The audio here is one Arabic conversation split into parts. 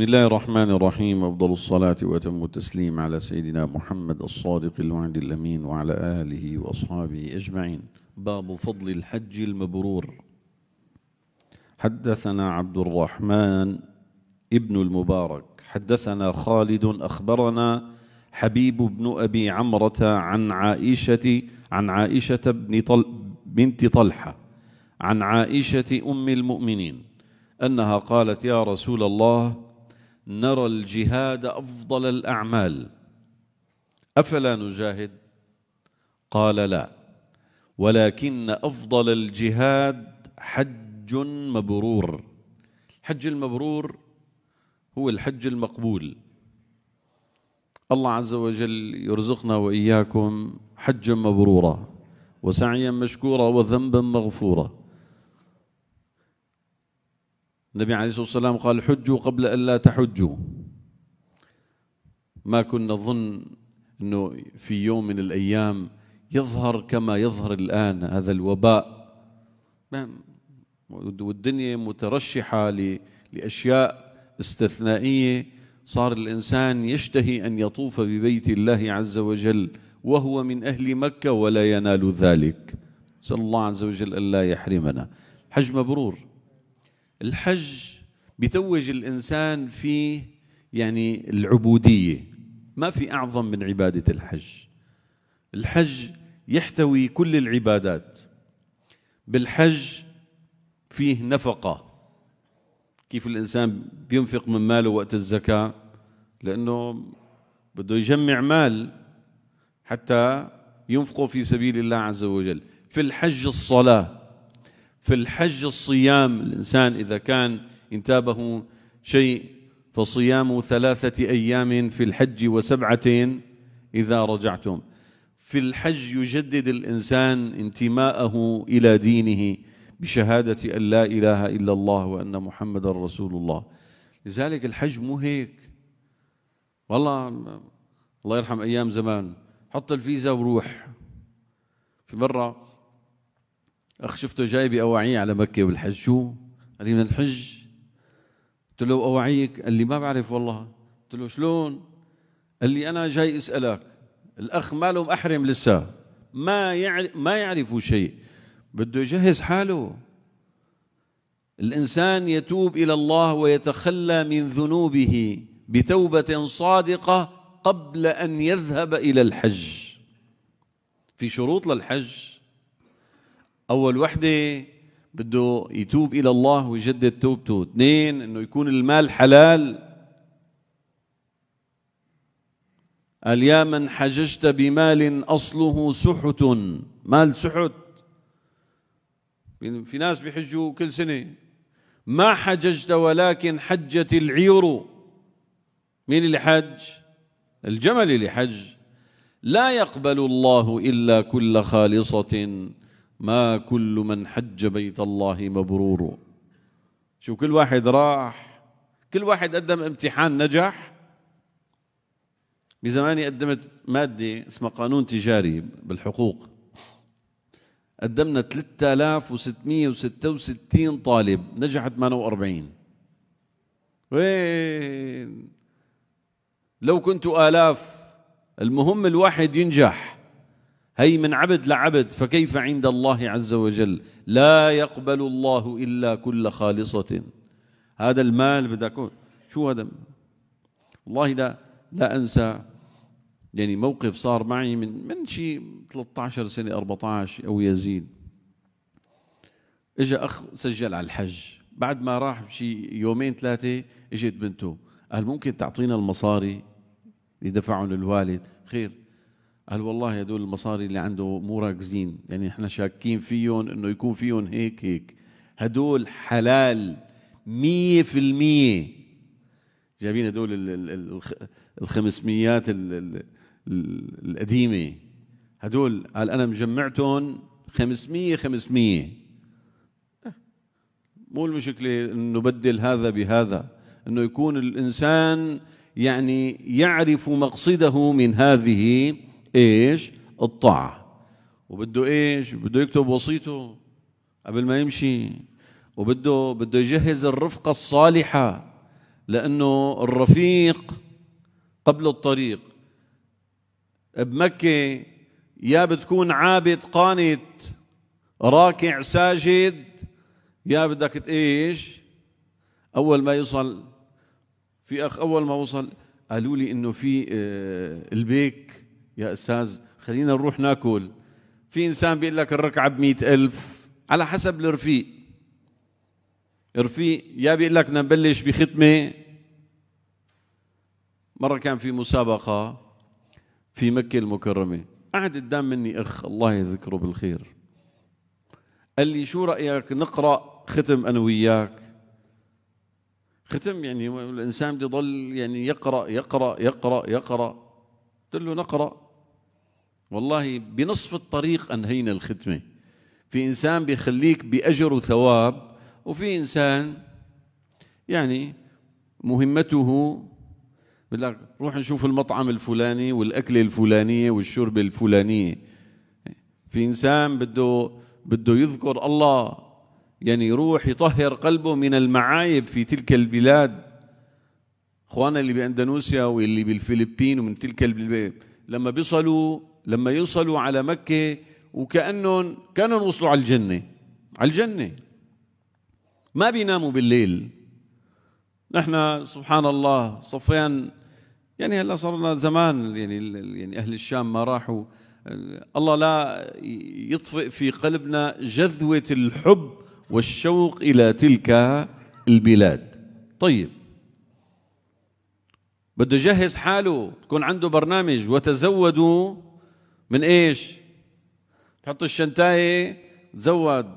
بسم الله الرحمن الرحيم أفضل الصلاة وأتم التسليم على سيدنا محمد الصادق الوعد الأمين وعلى آله وأصحابه أجمعين باب فضل الحج المبرور حدثنا عبد الرحمن ابن المبارك حدثنا خالد أخبرنا حبيب بن أبي عمرة عن عائشة عن عائشة بن طل بنت طلحة عن عائشة أم المؤمنين أنها قالت يا رسول الله نرى الجهاد افضل الاعمال افلا نجاهد قال لا ولكن افضل الجهاد حج مبرور الحج المبرور هو الحج المقبول الله عز وجل يرزقنا واياكم حجا مبرورا وسعيا مشكورا وذنبا مغفورا النبي عليه الصلاة والسلام قال حجوا قبل ان لا تحجوا ما كنا نظن أنه في يوم من الأيام يظهر كما يظهر الآن هذا الوباء نعم، والدنيا مترشحة لأشياء استثنائية صار الإنسان يشتهي أن يطوف ببيت الله عز وجل وهو من أهل مكة ولا ينال ذلك نسأل الله عز وجل ألا يحرمنا حج مبرور الحج بتوج الإنسان في يعني العبودية ما في أعظم من عبادة الحج الحج يحتوي كل العبادات بالحج فيه نفقه كيف الانسان بينفق من ماله وقت الزكاه لانه بده يجمع مال حتى ينفقه في سبيل الله عز وجل في الحج الصلاه في الحج الصيام الإنسان إذا كان انتابه شيء فصيام ثلاثة أيام في الحج وسبعة إذا رجعتم في الحج يجدد الإنسان انتماءه إلى دينه بشهادة أن لا إله إلا الله وأن محمد رسول الله لذلك الحج مو هيك والله الله يرحم أيام زمان حط الفيزا وروح في مرة اخ شفته جاي باواعيه على مكه والحج شو؟ قال لي من الحج قلت له اواعيك قال لي ما بعرف والله قلت له شلون؟ قال لي انا جاي اسالك الاخ ماله محرم لسه ما يعرف ما يعرفوا شيء بده يجهز حاله الانسان يتوب الى الله ويتخلى من ذنوبه بتوبه صادقه قبل ان يذهب الى الحج في شروط للحج أول وحدة بده يتوب إلى الله ويجدد توبته اثنين أنه يكون المال حلال قال يا من حججت بمال أصله سحت مال سحت في ناس بيحجوا كل سنة ما حججت ولكن حجت العير مين اللي حج الجمل اللي حج لا يقبل الله إلا كل خالصة ما كل من حج بيت الله مبرور شو كل واحد راح كل واحد قدم امتحان نجح بزماني قدمت مادة اسمها قانون تجاري بالحقوق قدمنا 3666 طالب نجح 48 وين لو كنتوا آلاف المهم الواحد ينجح هي من عبد لعبد فكيف عند الله عز وجل لا يقبل الله إلا كل خالصة هذا المال بدك شو هذا والله لا لا أنسى يعني موقف صار معي من من شيء 13 سنة 14 أو يزيد اجى أخ سجل على الحج بعد ما راح شيء يومين ثلاثة اجت بنته قال ممكن تعطينا المصاري اللي دفعهم الوالد خير قال والله هدول المصاري اللي عنده مو راكزين يعني احنا شاكين فيهم انه يكون فيهم هيك هيك هدول حلال مية في المية جايبين هدول الخمسميات القديمة هدول قال أنا مجمعتهم خمسمية خمسمية مو المشكلة أنه نبدل هذا بهذا أنه يكون الإنسان يعني يعرف مقصده من هذه ايش الطاعة وبده ايش بده يكتب وصيته قبل ما يمشي وبده بده يجهز الرفقة الصالحة لأنه الرفيق قبل الطريق بمكة يا بتكون عابد قانت راكع ساجد يا بدك ايش اول ما يوصل في اخ اول ما وصل قالوا لي انه في آه، البيك يا أستاذ خلينا نروح ناكل في إنسان بيقول لك الركعة ب ألف على حسب الرفيق رفيق يا بيقول لك بدنا نبلش بختمة مرة كان في مسابقة في مكة المكرمة قعد قدام مني أخ الله يذكره بالخير قال لي شو رأيك نقرأ ختم أنا وياك ختم يعني الإنسان بده يضل يعني يقرأ يقرأ يقرأ يقرأ, يقرأ قلت له نقرأ والله بنصف الطريق أنهينا الختمة في إنسان بيخليك بأجر وثواب وفي إنسان يعني مهمته بقول لك روح نشوف المطعم الفلاني والأكلة الفلانية والشرب الفلانية في إنسان بده بده يذكر الله يعني يروح يطهر قلبه من المعايب في تلك البلاد اخواننا اللي باندونيسيا واللي بالفلبين ومن تلك لما بيصلوا لما يوصلوا على مكه وكانهم كانهم وصلوا على الجنه على الجنه ما بيناموا بالليل نحن سبحان الله صفيان يعني هلا صرنا زمان يعني يعني اهل الشام ما راحوا الله لا يطفئ في قلبنا جذوه الحب والشوق الى تلك البلاد طيب بده يجهز حاله تكون عنده برنامج وتزودوا من ايش تحطوا الشنتاية تزود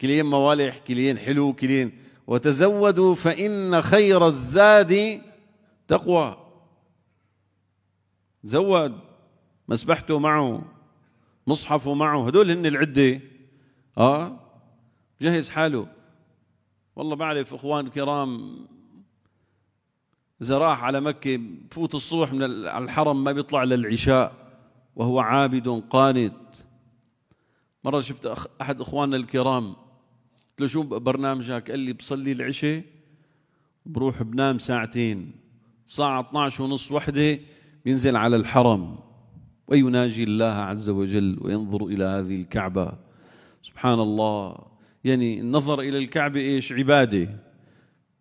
كلين موالح كلين حلو كلين وتزودوا فإن خير الزاد تقوى زود مسبحته معه مصحفه معه هدول هن العدة اه جهز حاله والله بعرف اخوان كرام زراح على مكة فوت الصبح من الحرم ما بيطلع للعشاء وهو عابد قانت مرة شفت أحد إخواننا الكرام قلت له شو برنامجك قال لي بصلي العشاء بروح بنام ساعتين الساعة 12 ونص وحدة بينزل على الحرم ويناجي الله عز وجل وينظر إلى هذه الكعبة سبحان الله يعني النظر إلى الكعبة إيش عبادة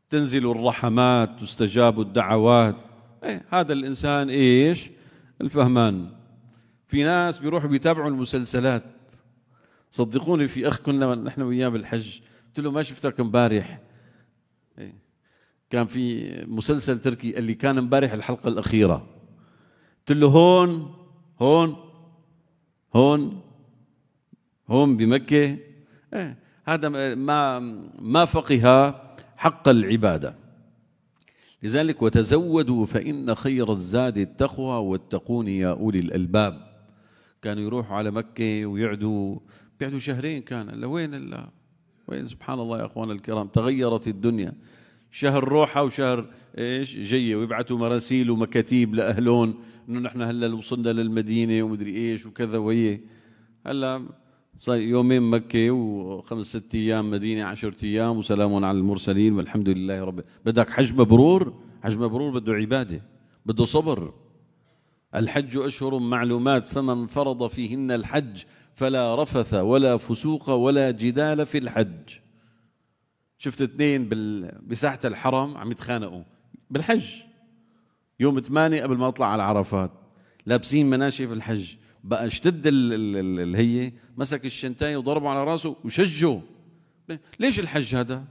تنزل الرحمات تستجاب الدعوات إيه هذا الإنسان إيش الفهمان في ناس بيروحوا بيتابعوا المسلسلات صدقوني في أخ كنا نحن وياه بالحج قلت له ما شفتك امبارح إيه كان في مسلسل تركي اللي كان امبارح الحلقة الأخيرة قلت له هون هون هون هون بمكة إيه هذا ما ما فقه حق العباده لذلك وتزودوا فإن خير الزاد التقوى واتقون يا أولي الألباب كانوا يروحوا على مكة ويعدوا بيعدوا شهرين كان إلا وين إلا وين سبحان الله يا أخوان الكرام تغيرت الدنيا شهر روحة وشهر إيش جية ويبعثوا مراسيل ومكاتيب لأهلون إنه نحن هلا وصلنا للمدينة ومدري إيش وكذا وهي هلا يومين مكة وخمس ست أيام مدينة عشرة أيام وسلام على المرسلين والحمد لله رب بدك حج مبرور حج مبرور بده عبادة بده صبر الحج أشهر معلومات فمن فرض فيهن الحج فلا رفث ولا فسوق ولا جدال في الحج شفت اثنين بال... بساحة الحرم عم يتخانقوا بالحج يوم ثمانية قبل ما اطلع على عرفات لابسين مناشف الحج بقى اشتد اللي هي مسك الشنتاي وضربه على راسه وشجه ليش الحج هذا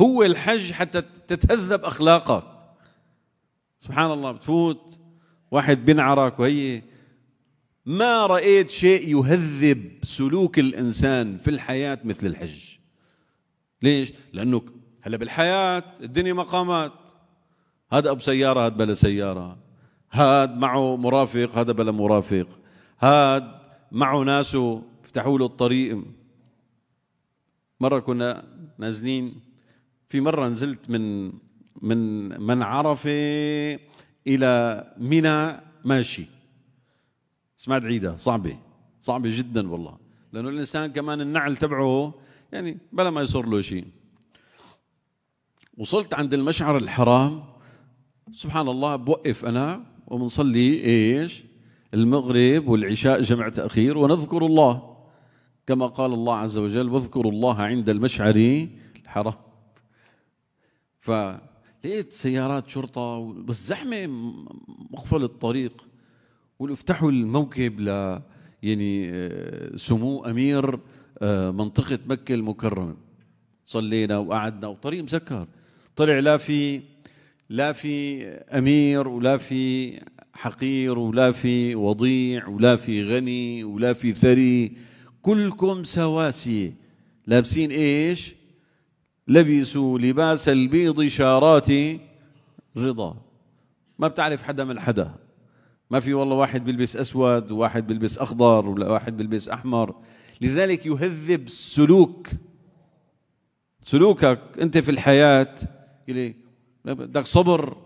هو الحج حتى تتهذب اخلاقك سبحان الله بتفوت واحد بينعرك وهي ما رأيت شيء يهذب سلوك الإنسان في الحياة مثل الحج ليش؟ لأنه هلا بالحياة الدنيا مقامات هذا أبو سيارة هذا بلا سيارة هذا معه مرافق هذا بلا مرافق هاد معه ناسه فتحوا له الطريق مره كنا نازلين في مره نزلت من من من عرفه الى منى ماشي سمعت عيدها صعبه صعبه جدا والله لانه الانسان كمان النعل تبعه يعني بلا ما يصير له شيء وصلت عند المشعر الحرام سبحان الله بوقف انا وبنصلي ايش المغرب والعشاء جمع تأخير ونذكر الله كما قال الله عز وجل واذكروا الله عند المشعر الحرام فلقيت سيارات شرطة بس زحمة مقفل الطريق وافتحوا الموكب ل يعني آه، سمو أمير آه، منطقة مكة المكرمة صلينا وقعدنا وطريق مسكر طلع لا في لا في امير ولا في حقير ولا في وضيع ولا في غني ولا في ثري كلكم سواسية لابسين ايش لبسوا لباس البيض شارات رضا ما بتعرف حدا من حدا ما في والله واحد بيلبس اسود وواحد بيلبس اخضر ولا واحد بيلبس احمر لذلك يهذب السلوك سلوكك انت في الحياه إليه بدك صبر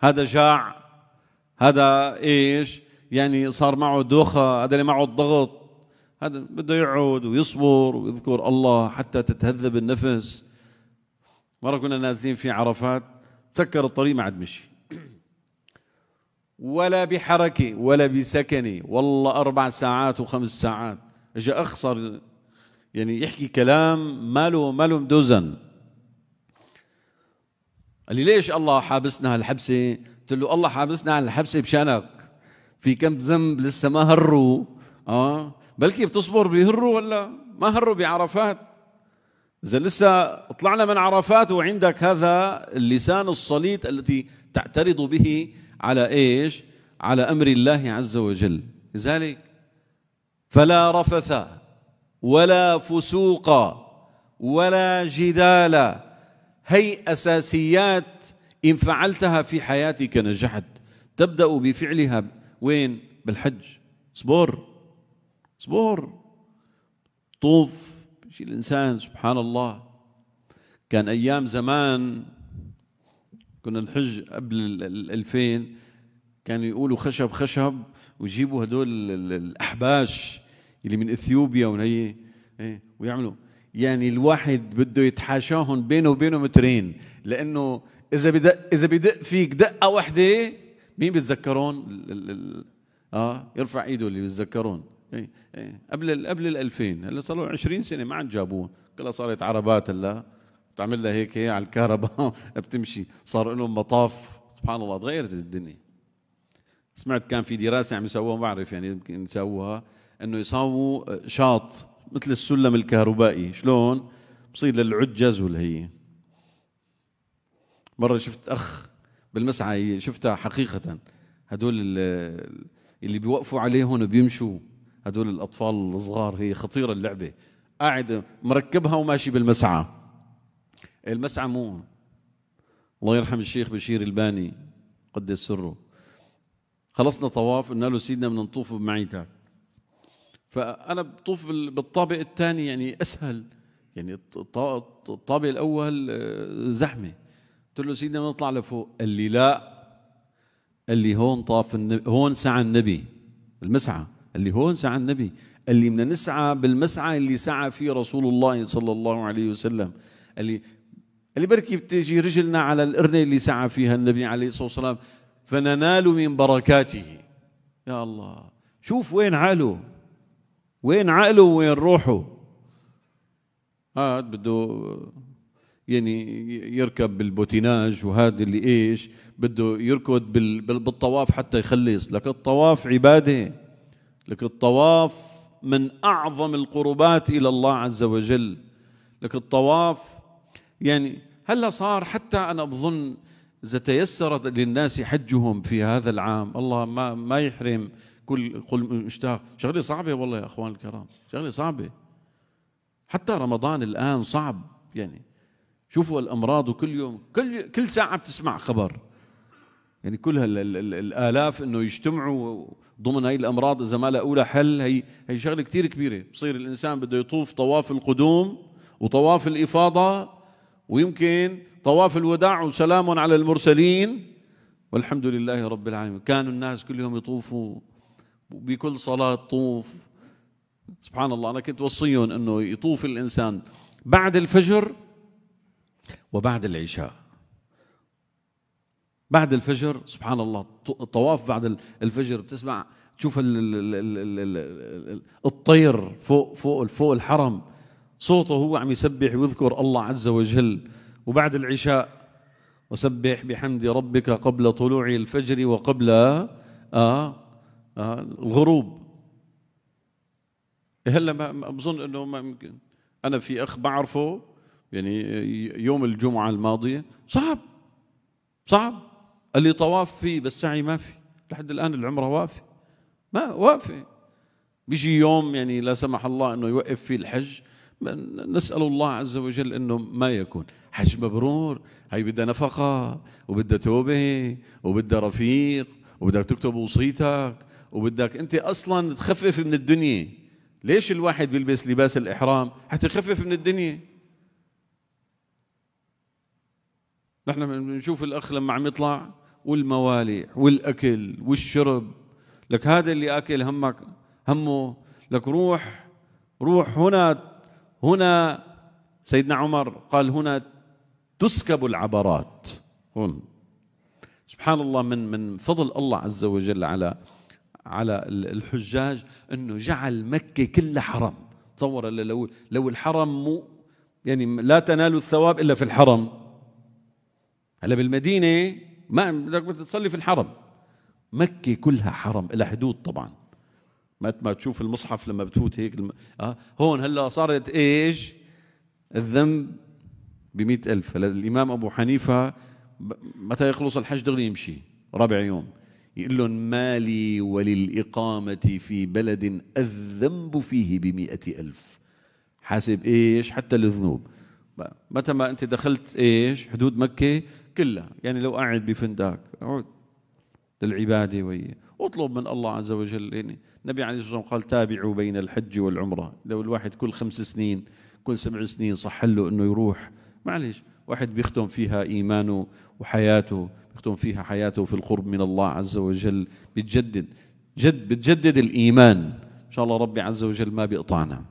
هذا جاع هذا ايش يعني صار معه دوخه هذا اللي معه الضغط هذا بده يقعد ويصبر ويذكر الله حتى تتهذب النفس مره كنا نازلين في عرفات تسكر الطريق ما عاد مشي ولا بحركه ولا بسكنه والله اربع ساعات وخمس ساعات اجى اخ صار يعني يحكي كلام ما له ما له مدوزن قال لي ليش الله حابسنا هالحبسه قلت له الله حابسنا على الحبسه بشانك في كم ذنب لسه ما هروا اه بلكي بتصبر بيهروا ولا ما هروا بعرفات اذا لسه طلعنا من عرفات وعندك هذا اللسان الصليط التي تعترض به على ايش على امر الله عز وجل لذلك فلا رفث ولا فسوق ولا جدال هي أساسيات إن فعلتها في حياتك نجحت تبدأ بفعلها وين بالحج اصبر اصبر طوف شيء الإنسان سبحان الله كان أيام زمان كنا نحج قبل الألفين كانوا يقولوا خشب خشب ويجيبوا هدول الأحباش اللي من إثيوبيا إيه، ويعملوا يعني الواحد بده يتحاشاهم بينه وبينه مترين لانه اذا بدق اذا بدق فيك دقه وحده مين بتذكرون اه يرفع ايده اللي بيتذكرون إيه إيه قبل ال قبل ال 2000 هلا صار له 20 سنه ما عاد جابوه كلها صارت عربات هلا بتعمل لها هيك هي على الكهرباء بتمشي صار لهم مطاف سبحان الله تغيرت الدنيا سمعت كان في دراسه عم يسووها ما بعرف يعني يمكن يسووها انه يصاموا شاط مثل السلم الكهربائي شلون بصير للعجز والهي مرة شفت أخ بالمسعى شفتها حقيقة هدول اللي بيوقفوا عليهم بيمشوا هدول الأطفال الصغار هي خطيرة اللعبة قاعد مركبها وماشي بالمسعى المسعى مو الله يرحم الشيخ بشير الباني قدس سره خلصنا طواف قلنا له سيدنا بدنا نطوف بمعيتك فانا بطوف بالطابق الثاني يعني اسهل يعني الطابق الاول آه، زحمه قلت له سيدنا نطلع لفوق قال لي لا قال لي هون طاف النبي هون سعى النبي المسعى قال لي هون سعى النبي قال لي بدنا نسعى بالمسعى اللي سعى فيه رسول الله صلى الله عليه وسلم قال لي قال لي بركي بتجي رجلنا على القرنه اللي سعى فيها النبي عليه الصلاه والسلام فننال من بركاته يا الله شوف وين عاله وين عقله وين روحه هاد بده يعني يركب بالبوتيناج وهذا اللي ايش بده يركض بالطواف حتى يخلص لك الطواف عباده لك الطواف من اعظم القربات الى الله عز وجل لك الطواف يعني هلا صار حتى انا بظن اذا تيسرت للناس حجهم في هذا العام الله ما ما يحرم كل قل مشتاق شغله صعبه والله يا اخوان الكرام شغله صعبه حتى رمضان الان صعب يعني شوفوا الامراض وكل يوم كل كل ساعه بتسمع خبر يعني كل الالاف انه يجتمعوا ضمن هاي الامراض اذا ما لها حل هي هي شغله كثير كبيره بصير الانسان بده يطوف طواف القدوم وطواف الافاضه ويمكن طواف الوداع وسلام على المرسلين والحمد لله رب العالمين كانوا الناس كلهم يطوفوا وبكل صلاة طوف سبحان الله أنا كنت وصيهم أنه يطوف الإنسان بعد الفجر وبعد العشاء بعد الفجر سبحان الله الطواف بعد الفجر بتسمع تشوف الطير فوق فوق فوق الحرم صوته هو عم يسبح ويذكر الله عز وجل وبعد العشاء وسبح بحمد ربك قبل طلوع الفجر وقبل آه آه، الغروب إيه هلا ما بظن انه ما يمكن انا في اخ بعرفه يعني يوم الجمعه الماضيه صعب صعب قال لي طواف فيه بس سعي ما في لحد الان العمره واقفه ما واقفه بيجي يوم يعني لا سمح الله انه يوقف فيه الحج نسال الله عز وجل انه ما يكون حج مبرور هي بدها نفقه وبدها توبه وبدها رفيق وبدك تكتب وصيتك وبدك انت اصلا تخفف من الدنيا ليش الواحد بيلبس لباس الاحرام حتى يخفف من الدنيا نحن بنشوف الاخ لما عم يطلع والموالي والاكل والشرب لك هذا اللي اكل همك همه لك روح روح هنا هنا سيدنا عمر قال هنا تسكب العبرات هون سبحان الله من من فضل الله عز وجل على على الحجاج انه جعل مكه كلها حرم تصور لو لو الحرم مو يعني لا تنالوا الثواب الا في الحرم هلا بالمدينه ما بدك تصلي في الحرم مكه كلها حرم إلى حدود طبعا ما ما تشوف المصحف لما بتفوت هيك الم... آه هون هلا صارت ايش الذنب ب ألف الإمام أبو حنيفة متى يخلص الحج دغري يمشي رابع يوم يقول لهم مالي وللإقامة في بلد الذنب فيه بمئة ألف حاسب إيش حتى الذنوب متى ما أنت دخلت إيش حدود مكة كلها يعني لو قاعد بفندق اقعد للعبادة وي واطلب من الله عز وجل يعني النبي عليه الصلاة والسلام قال تابعوا بين الحج والعمرة لو الواحد كل خمس سنين كل سبع سنين صح له أنه يروح معلش واحد بيختم فيها إيمانه وحياته بيختم فيها حياته في القرب من الله عز وجل بتجدد جد بتجدد الإيمان إن شاء الله ربي عز وجل ما بيقطعنا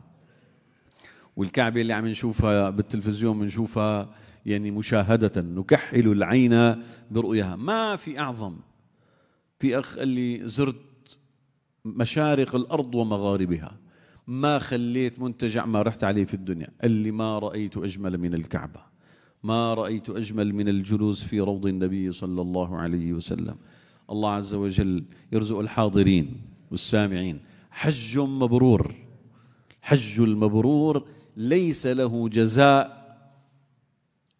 والكعبة اللي عم نشوفها بالتلفزيون بنشوفها يعني مشاهدة نكحل العين برؤيها ما في أعظم في أخ قال لي زرت مشارق الأرض ومغاربها ما خليت منتجع ما رحت عليه في الدنيا قال لي ما رأيت أجمل من الكعبة ما رأيت أجمل من الجلوس في روض النبي صلى الله عليه وسلم الله عز وجل يرزق الحاضرين والسامعين حج مبرور حج المبرور ليس له جزاء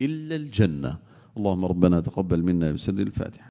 إلا الجنة اللهم ربنا تقبل منا بسر الفاتحة